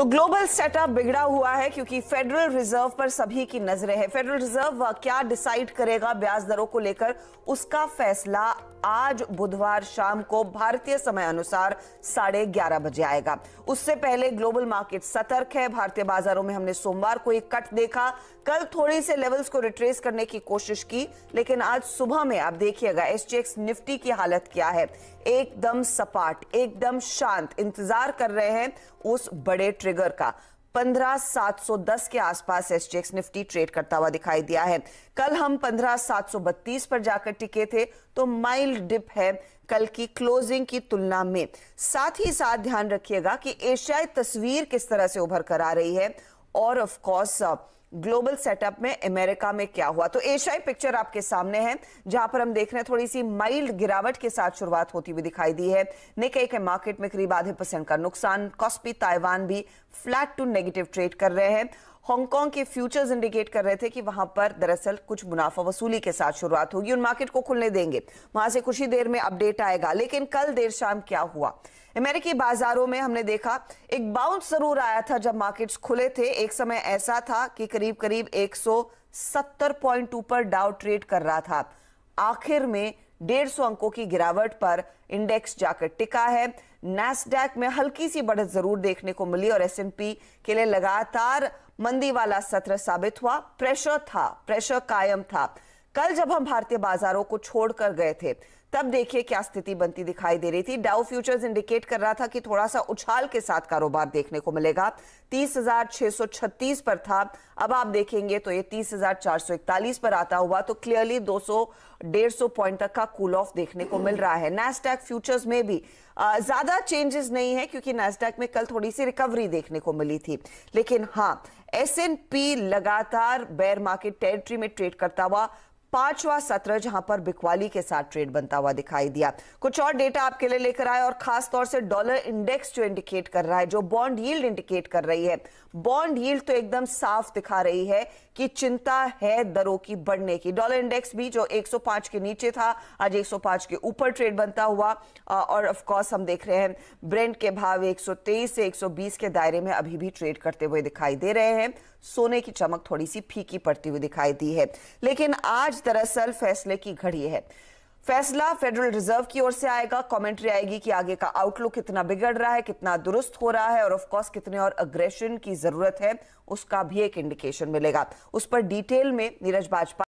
तो global setup बिगड़ा हुआ है क्योंकि फेडरल रिजर्व पर सभी की नजरें हैं फेडरल रिजर्व क्या डिसाइड करेगा ब्याज दरों को लेकर उसका फैसला आज बुधवार शाम को भारतीय समय अनुसार साढ़े ग्यारह बजे आएगा उससे पहले ग्लोबल मार्केट सतर्क है भारतीय बाजारों में हमने सोमवार को एक कट देखा कल थोड़ी से लेवल्स को रिट्रेस करने की कोशिश की लेकिन आज सुबह में आप देखिएगा एसजीएक्स निफ्टी की हालत क्या है एकदम सपाट एकदम शांत इंतजार कर रहे हैं उस बड़े ट्रिगर का पंद्रह सात सौ दस के आसपास एसटीएक्स निफ्टी ट्रेड करता हुआ दिखाई दिया है कल हम पंद्रह सात सौ बत्तीस पर जाकर टिके थे तो माइल्ड डिप है कल की क्लोजिंग की तुलना में साथ ही साथ ध्यान रखिएगा कि एशियाई तस्वीर किस तरह से उभर कर आ रही है और ऑफ ऑफकोर्स ग्लोबल सेटअप में अमेरिका में क्या हुआ तो एशियाई पिक्चर आपके सामने है जहां पर हम देख रहे हैं थोड़ी सी माइल्ड गिरावट के साथ शुरुआत होती हुई दिखाई दी है निकेई के मार्केट में करीब आधे परसेंट का नुकसान कॉस्पी ताइवान भी फ्लैट टू नेगेटिव ट्रेड कर रहे हैं हांगकांग के फ्यूचर्स इंडिकेट कर रहे थे कि वहां पर दरअसल कुछ मुनाफा वसूली के साथ शुरुआत होगी उन मार्केट को खुलने देंगे वहां से कुछ ही देर में अपडेट आएगा लेकिन कल देर शाम क्या हुआ अमेरिकी बाजारों में हमने देखा एक बाउंस जरूर आया था जब मार्केट्स खुले थे एक समय ऐसा था कि करीब करीब 170.2 पर डाउ ट्रेड कर रहा था आखिर में 150 अंकों की गिरावट पर इंडेक्स जाकर टिका है नैसडैक में हल्की सी बढ़त जरूर देखने को मिली और एसएनपी के लिए लगातार मंदी वाला सत्र साबित हुआ प्रेशर था प्रेशर कायम था कल जब हम भारतीय बाजारों को छोड़कर गए थे तब देखिए क्या स्थिति बनती दिखाई दे रही थी डाउ फ्यूचर्स इंडिकेट कर रहा था कि थोड़ा सा उछाल के साथ कारोबार देखने को मिलेगा 30,636 पर था अब आप देखेंगे तो ये 30,441 पर आता हुआ तो क्लियरली 200 डेढ़ सौ पॉइंट तक का कूल ऑफ देखने को मिल रहा है नैस्टैक फ्यूचर्स में भी ज्यादा चेंजेस नहीं है क्योंकि नैस्टैक में कल थोड़ी सी रिकवरी देखने को मिली थी लेकिन हाँ एस लगातार बेयर मार्केट टेरिटरी में ट्रेड करता हुआ पांचवा सत्र जहां पर बिकवाली के साथ ट्रेड बनता हुआ दिखाई दिया कुछ और डेटा आपके लिए लेकर आए और खास तौर से डॉलर इंडेक्स जो इंडिकेट कर रहा है जो बॉन्ड यील्ड इंडिकेट कर रही है बॉन्ड यील्ड तो एकदम साफ दिखा रही है कि चिंता है दरों की बढ़ने की डॉलर इंडेक्स भी जो 105 के नीचे था आज 105 के ऊपर ट्रेड बनता हुआ और ऑफ कोर्स हम देख रहे हैं ब्रेंड के भाव 123 से 120 के दायरे में अभी भी ट्रेड करते हुए दिखाई दे रहे हैं सोने की चमक थोड़ी सी फीकी पड़ती हुई दिखाई दी है लेकिन आज दरअसल फैसले की घड़ी है फैसला फेडरल रिजर्व की ओर से आएगा कमेंट्री आएगी कि आगे का आउटलुक कितना बिगड़ रहा है कितना दुरुस्त हो रहा है और ऑफ कोर्स कितने और अग्रेशन की जरूरत है उसका भी एक इंडिकेशन मिलेगा उस पर डिटेल में नीरज बाजपा